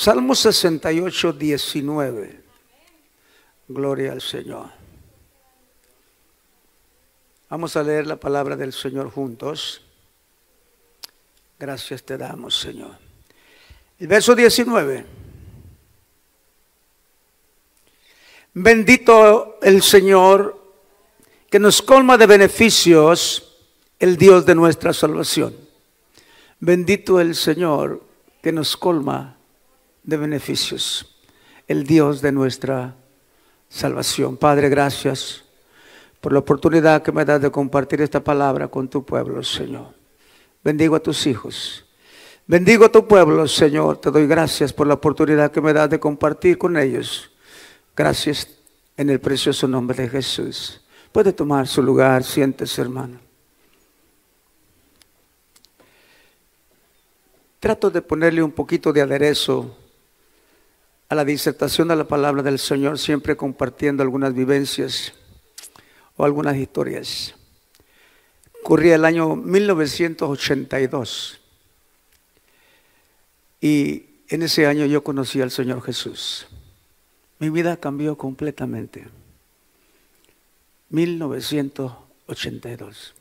Salmo 68, 19. Gloria al Señor. Vamos a leer la palabra del Señor juntos. Gracias te damos, Señor. El verso 19. Bendito el Señor que nos colma de beneficios, el Dios de nuestra salvación. Bendito el Señor que nos colma de beneficios, el Dios de nuestra salvación. Padre, gracias por la oportunidad que me das de compartir esta palabra con tu pueblo, Señor. Bendigo a tus hijos. Bendigo a tu pueblo, Señor. Te doy gracias por la oportunidad que me das de compartir con ellos. Gracias en el precioso nombre de Jesús. Puede tomar su lugar, siéntese, hermano. Trato de ponerle un poquito de aderezo a la disertación de la palabra del Señor, siempre compartiendo algunas vivencias o algunas historias. Ocurría el año 1982 y en ese año yo conocí al Señor Jesús. Mi vida cambió completamente. 1982.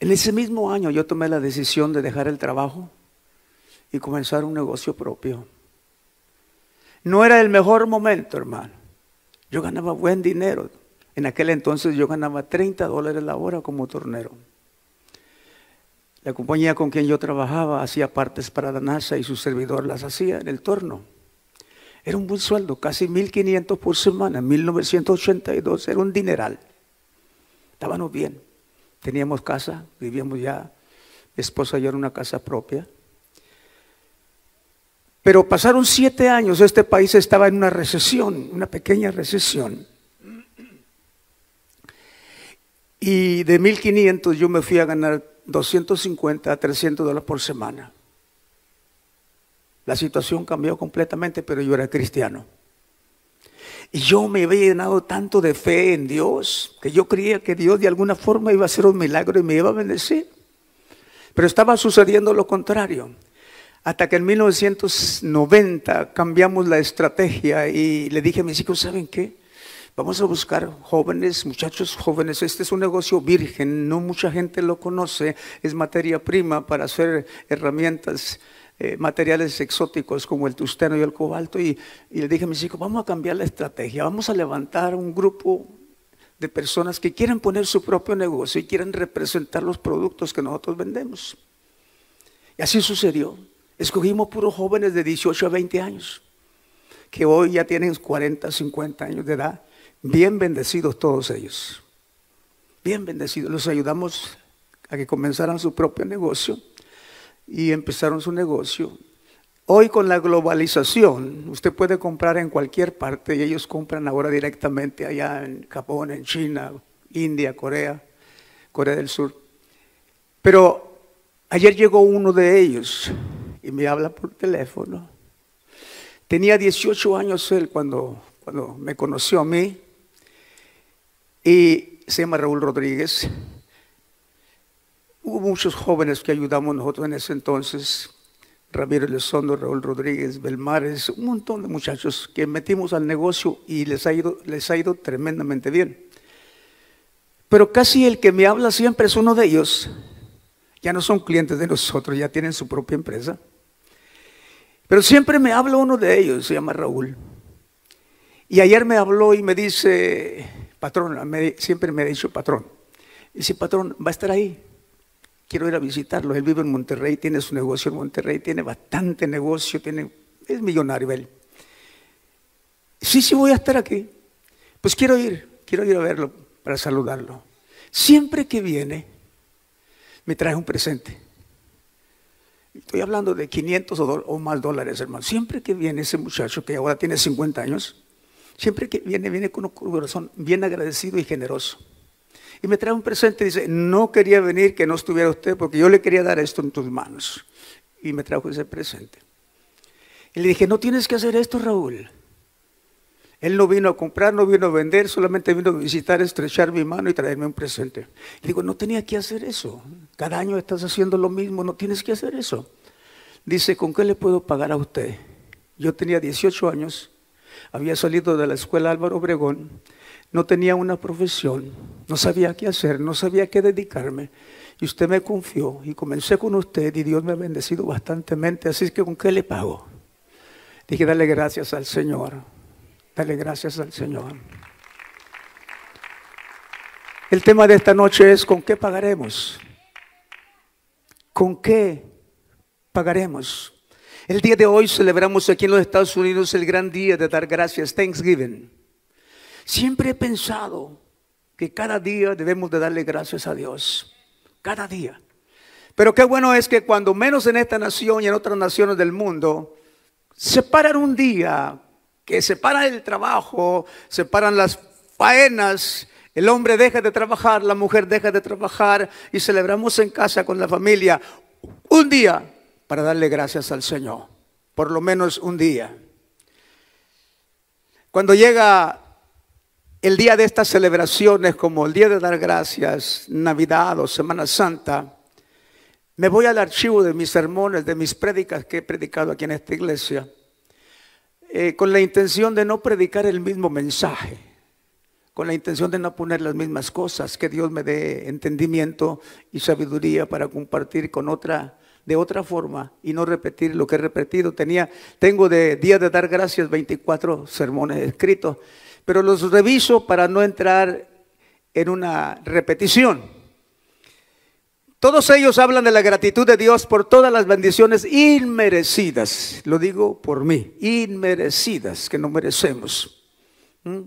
En ese mismo año yo tomé la decisión de dejar el trabajo y comenzar un negocio propio. No era el mejor momento, hermano. Yo ganaba buen dinero. En aquel entonces yo ganaba 30 dólares la hora como tornero. La compañía con quien yo trabajaba hacía partes para la NASA y su servidor las hacía en el torno. Era un buen sueldo, casi 1.500 por semana, 1.982, era un dineral. Estábamos bien. Teníamos casa, vivíamos ya, mi esposa y yo en una casa propia. Pero pasaron siete años, este país estaba en una recesión, una pequeña recesión. Y de 1.500 yo me fui a ganar 250 a 300 dólares por semana. La situación cambió completamente, pero yo era cristiano. Y yo me había llenado tanto de fe en Dios que yo creía que Dios de alguna forma iba a hacer un milagro y me iba a bendecir. Pero estaba sucediendo lo contrario. Hasta que en 1990 cambiamos la estrategia y le dije a mis hijos, ¿saben qué? Vamos a buscar jóvenes, muchachos jóvenes. Este es un negocio virgen, no mucha gente lo conoce. Es materia prima para hacer herramientas, eh, materiales exóticos como el tusteno y el cobalto. Y, y le dije a mis hijos, vamos a cambiar la estrategia, vamos a levantar un grupo de personas que quieren poner su propio negocio y quieren representar los productos que nosotros vendemos. Y así sucedió. Escogimos puros jóvenes de 18 a 20 años, que hoy ya tienen 40, 50 años de edad. Bien bendecidos todos ellos. Bien bendecidos. Los ayudamos a que comenzaran su propio negocio y empezaron su negocio. Hoy con la globalización, usted puede comprar en cualquier parte y ellos compran ahora directamente allá en Japón, en China, India, Corea, Corea del Sur. Pero ayer llegó uno de ellos y me habla por teléfono. Tenía 18 años él cuando, cuando me conoció a mí y se llama Raúl Rodríguez. Hubo muchos jóvenes que ayudamos nosotros en ese entonces, Ramiro Elizondo, Raúl Rodríguez, Belmares, un montón de muchachos que metimos al negocio y les ha ido, les ha ido tremendamente bien. Pero casi el que me habla siempre es uno de ellos. Ya no son clientes de nosotros, ya tienen su propia empresa. Pero siempre me habla uno de ellos, se llama Raúl. Y ayer me habló y me dice, patrón, siempre me ha dicho patrón. Dice, patrón, va a estar ahí. Quiero ir a visitarlo. Él vive en Monterrey, tiene su negocio en Monterrey, tiene bastante negocio, tiene, es millonario él. Sí, sí, voy a estar aquí. Pues quiero ir, quiero ir a verlo para saludarlo. Siempre que viene, me trae un presente. Estoy hablando de 500 o, más dólares, hermano. Siempre que viene ese muchacho que ahora tiene 50 años, siempre que viene, viene con un corazón bien agradecido y generoso. Y me trae un presente y dice, no quería venir que no estuviera usted porque yo le quería dar esto en tus manos. Y me trajo ese presente. Y le dije, no tienes que hacer esto, Raúl. Él no vino a comprar, no vino a vender, solamente vino a visitar, estrechar mi mano y traerme un presente. digo, no tenía que hacer eso. Cada año estás haciendo lo mismo, no tienes que hacer eso. Dice, ¿con qué le puedo pagar a usted? Yo tenía 18 años, había salido de la escuela Álvaro Obregón, no tenía una profesión, no sabía qué hacer, no sabía qué dedicarme. Y usted me confió y comencé con usted y Dios me ha bendecido bastantemente, así que ¿con qué le pago? Dije, dale gracias al Señor Dale gracias al Señor. El tema de esta noche es ¿con qué pagaremos? ¿Con qué pagaremos? El día de hoy celebramos aquí en los Estados Unidos el gran día de dar gracias, Thanksgiving. Siempre he pensado que cada día debemos de darle gracias a Dios, cada día. Pero qué bueno es que cuando menos en esta nación y en otras naciones del mundo, Se separan un día que separa el trabajo, separan las faenas. El hombre deja de trabajar, la mujer deja de trabajar y celebramos en casa con la familia un día para darle gracias al Señor. Por lo menos un día. Cuando llega el día de estas celebraciones, como el Día de Dar Gracias, Navidad o Semana Santa, me voy al archivo de mis sermones, de mis prédicas que he predicado aquí en esta iglesia. Eh, con la intención de no predicar el mismo mensaje, con la intención de no poner las mismas cosas, que Dios me dé entendimiento y sabiduría para compartir con otra de otra forma y no repetir lo que he repetido. Tenía, tengo de día de dar gracias 24 sermones escritos, pero los reviso para no entrar en una repetición. Todos ellos hablan de la gratitud de Dios por todas las bendiciones inmerecidas, lo digo por mí, inmerecidas, que no merecemos. ¿Mm?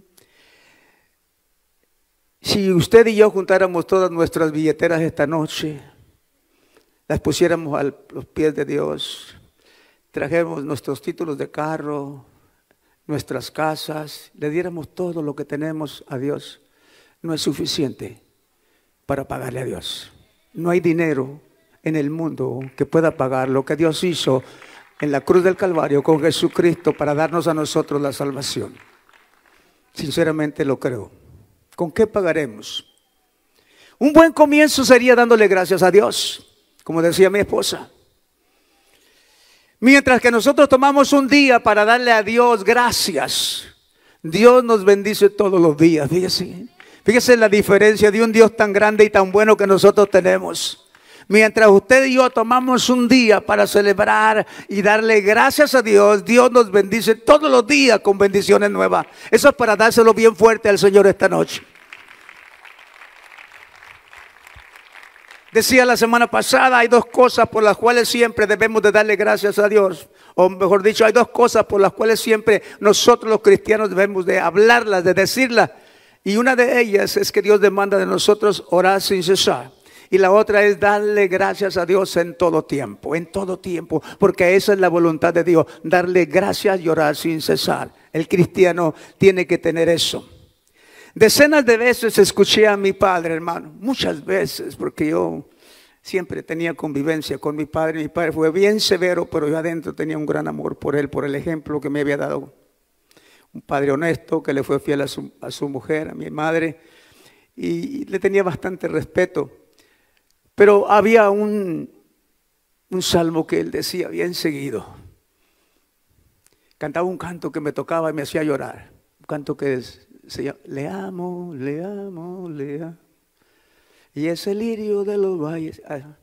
Si usted y yo juntáramos todas nuestras billeteras esta noche, las pusiéramos a los pies de Dios, trajéramos nuestros títulos de carro, nuestras casas, le diéramos todo lo que tenemos a Dios, no es suficiente para pagarle a Dios. No hay dinero en el mundo que pueda pagar lo que Dios hizo en la cruz del Calvario con Jesucristo para darnos a nosotros la salvación. Sinceramente lo creo. ¿Con qué pagaremos? Un buen comienzo sería dándole gracias a Dios, como decía mi esposa. Mientras que nosotros tomamos un día para darle a Dios gracias, Dios nos bendice todos los días, fíjese. Fíjese la diferencia de un Dios tan grande y tan bueno que nosotros tenemos. Mientras usted y yo tomamos un día para celebrar y darle gracias a Dios, Dios nos bendice todos los días con bendiciones nuevas. Eso es para dárselo bien fuerte al Señor esta noche. Decía la semana pasada, hay dos cosas por las cuales siempre debemos de darle gracias a Dios. O mejor dicho, hay dos cosas por las cuales siempre nosotros los cristianos debemos de hablarlas, de decirlas y una de ellas es que Dios demanda de nosotros orar sin cesar. Y la otra es darle gracias a Dios en todo tiempo, en todo tiempo, porque esa es la voluntad de Dios, darle gracias y orar sin cesar. El cristiano tiene que tener eso. Decenas de veces escuché a mi padre, hermano, muchas veces, porque yo siempre tenía convivencia con mi padre. Mi padre fue bien severo, pero yo adentro tenía un gran amor por él, por el ejemplo que me había dado un padre honesto que le fue fiel a su, mujer, a mi madre, y le tenía bastante respeto. Pero había un, un salmo que él decía bien seguido. Cantaba un canto que me tocaba y me hacía llorar. Un canto que se llama Le amo, le amo, le amo. Y ese lirio de los valles. Ah.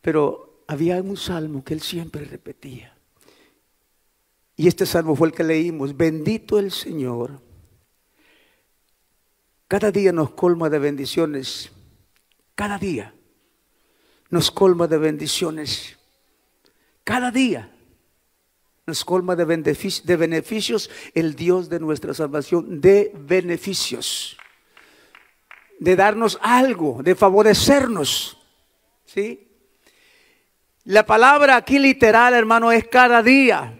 Pero había un salmo que él siempre repetía. Y este salmo fue el que leímos. Bendito el Señor. Cada día nos colma de bendiciones. Cada día nos colma de bendiciones. Cada día nos colma de, beneficios, de beneficios el Dios de nuestra salvación. De beneficios. De darnos algo, de favorecernos. ¿Sí? La palabra aquí literal, hermano, es cada día.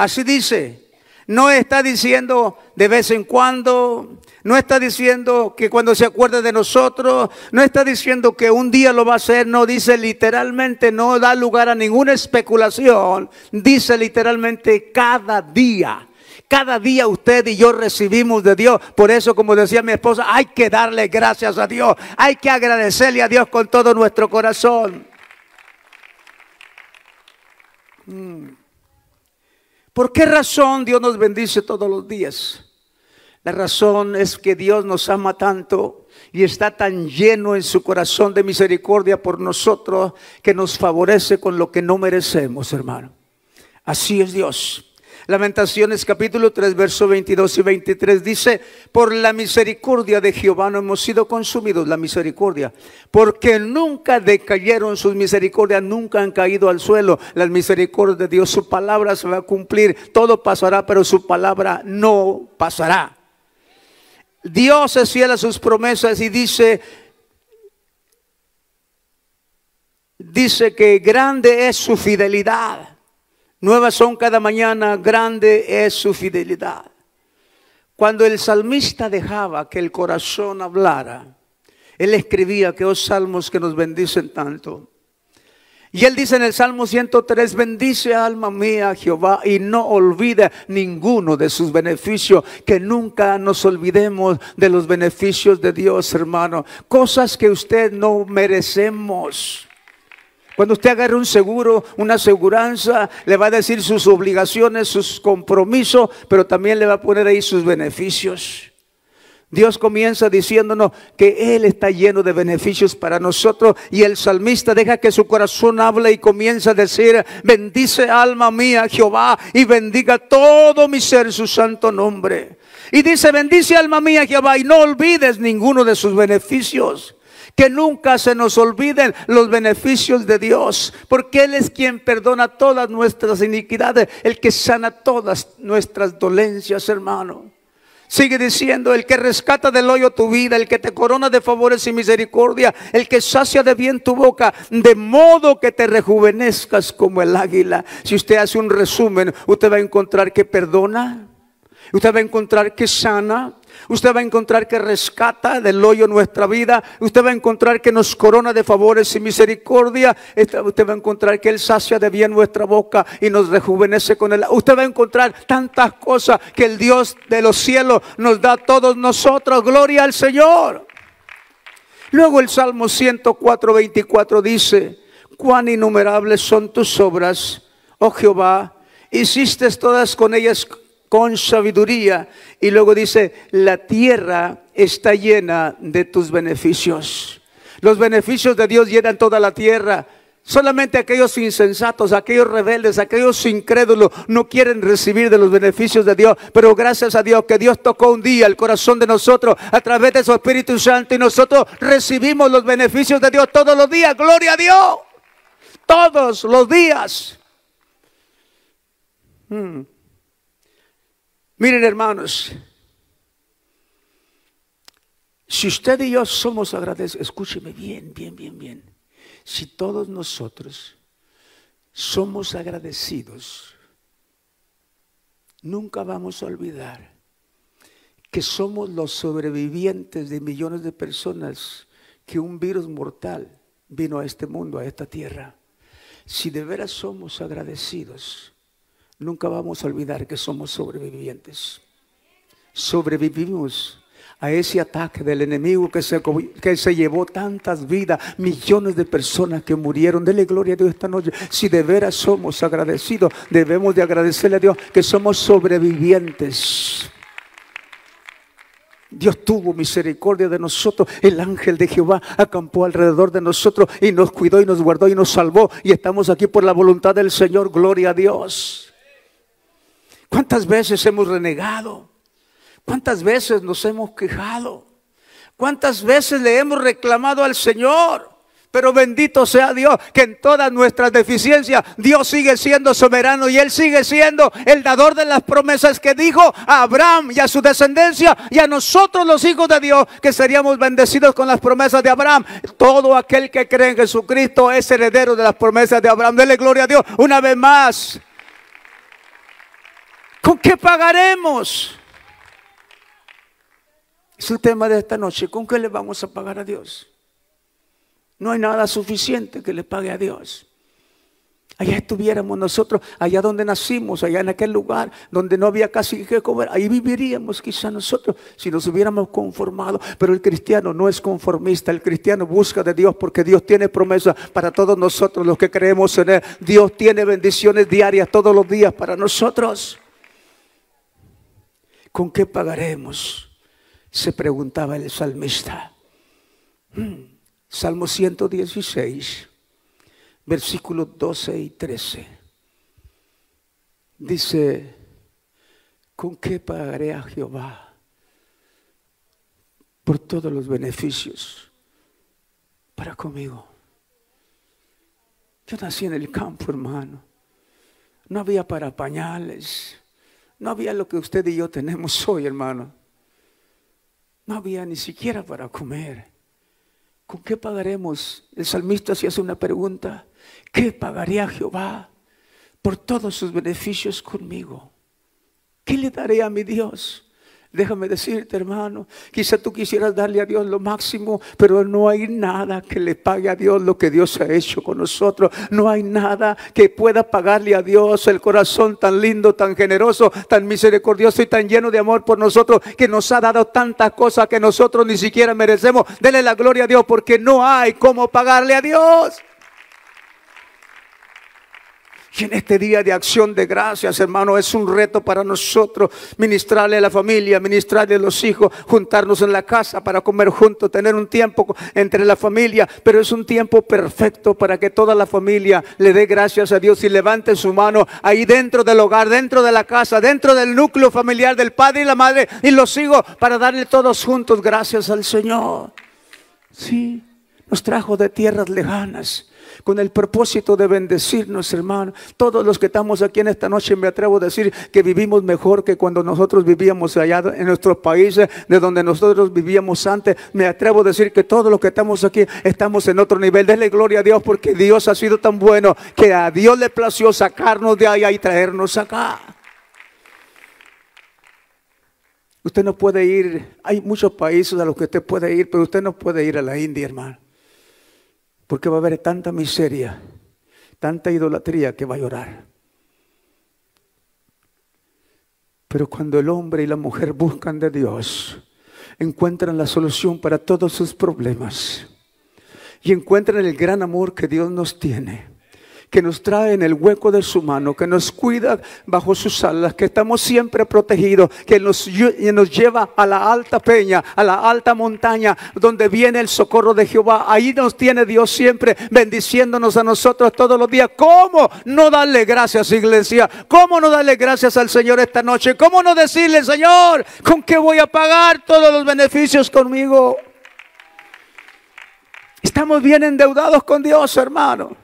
Así dice. No está diciendo de vez en cuando, no está diciendo que cuando se acuerde de nosotros, no está diciendo que un día lo va a hacer, no dice literalmente, no da lugar a ninguna especulación, dice literalmente cada día. Cada día usted y yo recibimos de Dios. Por eso, como decía mi esposa, hay que darle gracias a Dios. Hay que agradecerle a Dios con todo nuestro corazón. Mm. ¿Por qué razón Dios nos bendice todos los días? La razón es que Dios nos ama tanto y está tan lleno en su corazón de misericordia por nosotros que nos favorece con lo que no merecemos, hermano. Así es Dios. Lamentaciones capítulo 3, verso 22 y 23 dice, por la misericordia de Jehová no hemos sido consumidos, la misericordia, porque nunca decayeron sus misericordias, nunca han caído al suelo. Las misericordias de Dios, su palabra se va a cumplir, todo pasará, pero su palabra no pasará. Dios es fiel a sus promesas y dice, dice que grande es su fidelidad. Nuevas son cada mañana, grande es su fidelidad. Cuando el salmista dejaba que el corazón hablara, él escribía que os oh salmos que nos bendicen tanto. Y él dice en el Salmo 103, bendice alma mía Jehová y no olvida ninguno de sus beneficios, que nunca nos olvidemos de los beneficios de Dios, hermano, cosas que usted no merecemos. Cuando usted agarre un seguro, una aseguranza, le va a decir sus obligaciones, sus compromisos, pero también le va a poner ahí sus beneficios. Dios comienza diciéndonos que Él está lleno de beneficios para nosotros y el salmista deja que su corazón hable y comienza a decir, bendice alma mía Jehová y bendiga todo mi ser su santo nombre. Y dice, bendice alma mía Jehová y no olvides ninguno de sus beneficios que nunca se nos olviden los beneficios de Dios, porque Él es quien perdona todas nuestras iniquidades, el que sana todas nuestras dolencias, hermano. Sigue diciendo, el que rescata del hoyo tu vida, el que te corona de favores y misericordia, el que sacia de bien tu boca, de modo que te rejuvenezcas como el águila. Si usted hace un resumen, usted va a encontrar que perdona, usted va a encontrar que sana, Usted va a encontrar que rescata del hoyo nuestra vida. Usted va a encontrar que nos corona de favores y misericordia. Este, usted va a encontrar que Él sacia de bien nuestra boca y nos rejuvenece con Él. Usted va a encontrar tantas cosas que el Dios de los cielos nos da a todos nosotros. Gloria al Señor. Luego el Salmo 104, 24 dice, cuán innumerables son tus obras, oh Jehová, hiciste todas con ellas con sabiduría. Y luego dice, la tierra está llena de tus beneficios. Los beneficios de Dios llenan toda la tierra. Solamente aquellos insensatos, aquellos rebeldes, aquellos incrédulos no quieren recibir de los beneficios de Dios. Pero gracias a Dios que Dios tocó un día el corazón de nosotros a través de su Espíritu Santo y nosotros recibimos los beneficios de Dios todos los días. Gloria a Dios. Todos los días. Hmm. Miren hermanos, si usted y yo somos agradecidos, escúcheme bien, bien, bien, bien. Si todos nosotros somos agradecidos, nunca vamos a olvidar que somos los sobrevivientes de millones de personas que un virus mortal vino a este mundo, a esta tierra. Si de veras somos agradecidos, nunca vamos a olvidar que somos sobrevivientes. Sobrevivimos a ese ataque del enemigo que se, que se llevó tantas vidas, millones de personas que murieron. Dele gloria a Dios esta noche. Si de veras somos agradecidos, debemos de agradecerle a Dios que somos sobrevivientes. Dios tuvo misericordia de nosotros. El ángel de Jehová acampó alrededor de nosotros y nos cuidó y nos guardó y nos salvó. Y estamos aquí por la voluntad del Señor. Gloria a Dios. ¿Cuántas veces hemos renegado? ¿Cuántas veces nos hemos quejado? ¿Cuántas veces le hemos reclamado al Señor? Pero bendito sea Dios, que en todas nuestras deficiencias Dios sigue siendo soberano y Él sigue siendo el dador de las promesas que dijo a Abraham y a su descendencia y a nosotros los hijos de Dios que seríamos bendecidos con las promesas de Abraham. Todo aquel que cree en Jesucristo es heredero de las promesas de Abraham. Dele gloria a Dios una vez más. ¿Con qué pagaremos? Es el tema de esta noche. ¿Con qué le vamos a pagar a Dios? No hay nada suficiente que le pague a Dios. Allá estuviéramos nosotros, allá donde nacimos, allá en aquel lugar donde no había casi que comer, ahí viviríamos quizá nosotros si nos hubiéramos conformado. Pero el cristiano no es conformista, el cristiano busca de Dios porque Dios tiene promesas para todos nosotros los que creemos en Él. Dios tiene bendiciones diarias todos los días para nosotros. ¿Con qué pagaremos? Se preguntaba el salmista. Hmm, Salmo 116, versículos 12 y 13. Dice, ¿con qué pagaré a Jehová por todos los beneficios para conmigo? Yo nací en el campo, hermano. No había para pañales. No había lo que usted y yo tenemos hoy, hermano. No había ni siquiera para comer. ¿Con qué pagaremos? El salmista se hace una pregunta. ¿Qué pagaría Jehová por todos sus beneficios conmigo? ¿Qué le daré a mi Dios? Déjame decirte, hermano, quizá tú quisieras darle a Dios lo máximo, pero no hay nada que le pague a Dios lo que Dios ha hecho con nosotros. No hay nada que pueda pagarle a Dios el corazón tan lindo, tan generoso, tan misericordioso y tan lleno de amor por nosotros, que nos ha dado tantas cosas que nosotros ni siquiera merecemos. Dele la gloria a Dios porque no hay cómo pagarle a Dios en este día de acción de gracias, hermano, es un reto para nosotros ministrarle a la familia, ministrarle a los hijos, juntarnos en la casa para comer juntos, tener un tiempo entre la familia, pero es un tiempo perfecto para que toda la familia le dé gracias a Dios y levante su mano ahí dentro del hogar, dentro de la casa, dentro del núcleo familiar del padre y la madre y los sigo para darle todos juntos gracias al Señor. Sí. Nos trajo de tierras lejanas con el propósito de bendecirnos, hermano. Todos los que estamos aquí en esta noche, me atrevo a decir que vivimos mejor que cuando nosotros vivíamos allá en nuestros países, de donde nosotros vivíamos antes. Me atrevo a decir que todos los que estamos aquí estamos en otro nivel. Denle gloria a Dios porque Dios ha sido tan bueno que a Dios le plació sacarnos de allá y traernos acá. Usted no puede ir, hay muchos países a los que usted puede ir, pero usted no puede ir a la India, hermano. Porque va a haber tanta miseria, tanta idolatría que va a llorar. Pero cuando el hombre y la mujer buscan de Dios, encuentran la solución para todos sus problemas y encuentran el gran amor que Dios nos tiene que nos trae en el hueco de su mano, que nos cuida bajo sus alas, que estamos siempre protegidos, que nos, lleva a la alta peña, a la alta montaña, donde viene el socorro de Jehová. Ahí nos tiene Dios siempre bendiciéndonos a nosotros todos los días. ¿Cómo no darle gracias, iglesia? ¿Cómo no darle gracias al Señor esta noche? ¿Cómo no decirle, Señor, con qué voy a pagar todos los beneficios conmigo? Estamos bien endeudados con Dios, hermano.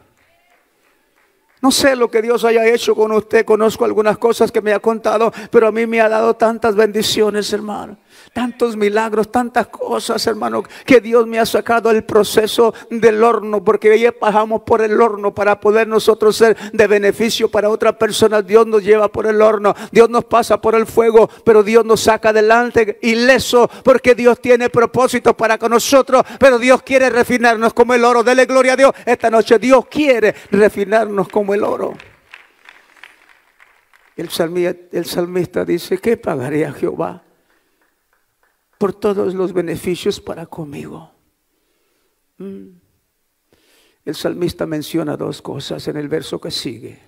No sé lo que Dios haya hecho con usted, conozco algunas cosas que me ha contado, pero a mí me ha dado tantas bendiciones, hermano. Tantos milagros, tantas cosas, hermano, que Dios me ha sacado el proceso del horno, porque ya pasamos por el horno para poder nosotros ser de beneficio para otras personas. Dios nos lleva por el horno, Dios nos pasa por el fuego, pero Dios nos saca adelante ileso, porque Dios tiene propósito para con nosotros, pero Dios quiere refinarnos como el oro. Dele gloria a Dios. Esta noche Dios quiere refinarnos como el oro. El, el salmista dice, ¿qué pagaría Jehová? por todos los beneficios para conmigo. Mm. El salmista menciona dos cosas en el verso que sigue.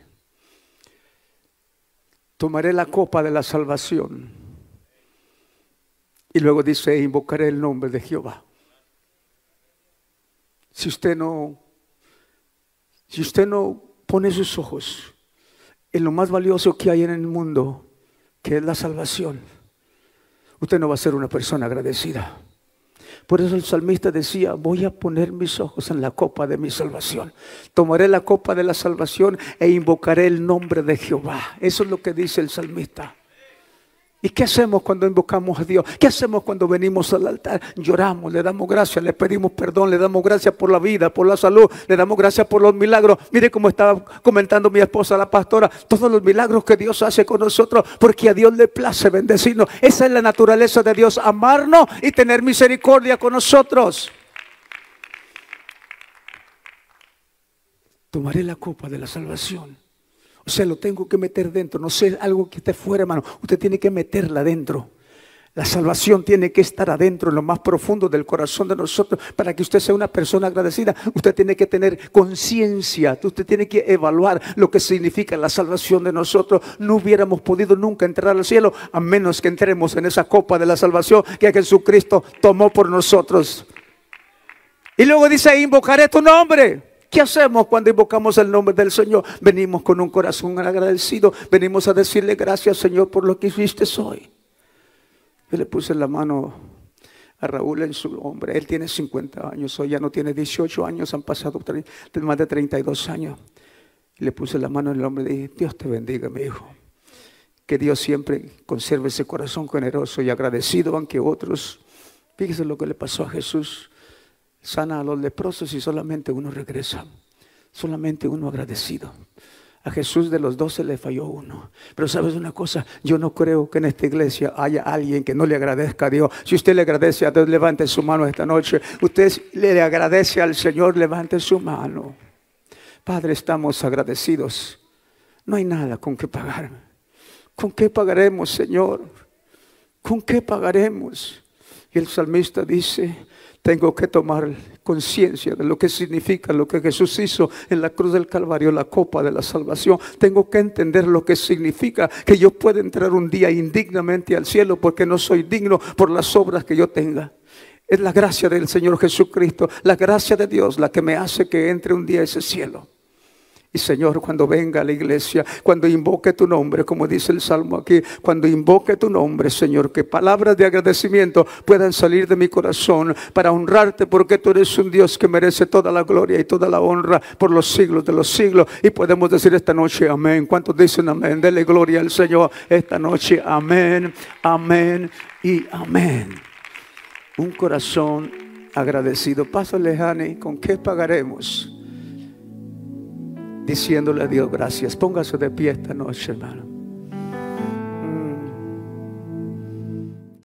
Tomaré la copa de la salvación. Y luego dice, e invocaré el nombre de Jehová. Si usted no, si usted no pone sus ojos en lo más valioso que hay en el mundo, que es la salvación, usted no va a ser una persona agradecida. Por eso el salmista decía, voy a poner mis ojos en la copa de mi salvación. Tomaré la copa de la salvación e invocaré el nombre de Jehová. Eso es lo que dice el salmista. ¿Y qué hacemos cuando invocamos a Dios? ¿Qué hacemos cuando venimos al altar? Lloramos, le damos gracias, le pedimos perdón, le damos gracias por la vida, por la salud, le damos gracias por los milagros. Mire cómo estaba comentando mi esposa, la pastora, todos los milagros que Dios hace con nosotros, porque a Dios le place bendecirnos. Esa es la naturaleza de Dios, amarnos y tener misericordia con nosotros. Tomaré la copa de la salvación se lo tengo que meter dentro. No sé algo que esté fuera, hermano. Usted tiene que meterla dentro. La salvación tiene que estar adentro, en lo más profundo del corazón de nosotros. Para que usted sea una persona agradecida, usted tiene que tener conciencia, usted tiene que evaluar lo que significa la salvación de nosotros. No hubiéramos podido nunca entrar al cielo a menos que entremos en esa copa de la salvación que Jesucristo tomó por nosotros. Y luego dice, invocaré tu nombre. ¿Qué hacemos cuando invocamos el nombre del Señor? Venimos con un corazón agradecido, venimos a decirle gracias Señor por lo que hiciste hoy. Yo le puse la mano a Raúl en su nombre, él tiene 50 años, hoy ya no tiene 18 años, han pasado más de 32 años. Le puse la mano en el hombre y dije, Dios te bendiga, mi hijo. Que Dios siempre conserve ese corazón generoso y agradecido, aunque otros. Fíjese lo que le pasó a Jesús sana a los leprosos y solamente uno regresa, solamente uno agradecido. A Jesús de los doce le falló uno. Pero sabes una cosa, yo no creo que en esta iglesia haya alguien que no le agradezca a Dios. Si usted le agradece a Dios, levante su mano esta noche. Usted le agradece al Señor, levante su mano. Padre, estamos agradecidos. No hay nada con que pagar. ¿Con qué pagaremos, Señor? ¿Con qué pagaremos? Y el salmista dice, tengo que tomar conciencia de lo que significa lo que Jesús hizo en la cruz del Calvario, la copa de la salvación. Tengo que entender lo que significa que yo pueda entrar un día indignamente al cielo porque no soy digno por las obras que yo tenga. Es la gracia del Señor Jesucristo, la gracia de Dios la que me hace que entre un día a ese cielo. Señor, cuando venga a la iglesia, cuando invoque tu nombre, como dice el Salmo aquí, cuando invoque tu nombre, Señor, que palabras de agradecimiento puedan salir de mi corazón para honrarte, porque tú eres un Dios que merece toda la gloria y toda la honra por los siglos de los siglos. Y podemos decir esta noche, amén. ¿Cuántos dicen amén? Dele gloria al Señor esta noche, amén, amén y amén. Un corazón agradecido. Pásale, Jani, ¿con qué pagaremos? diciéndole a Dios gracias. Póngase de pie esta noche, hermano.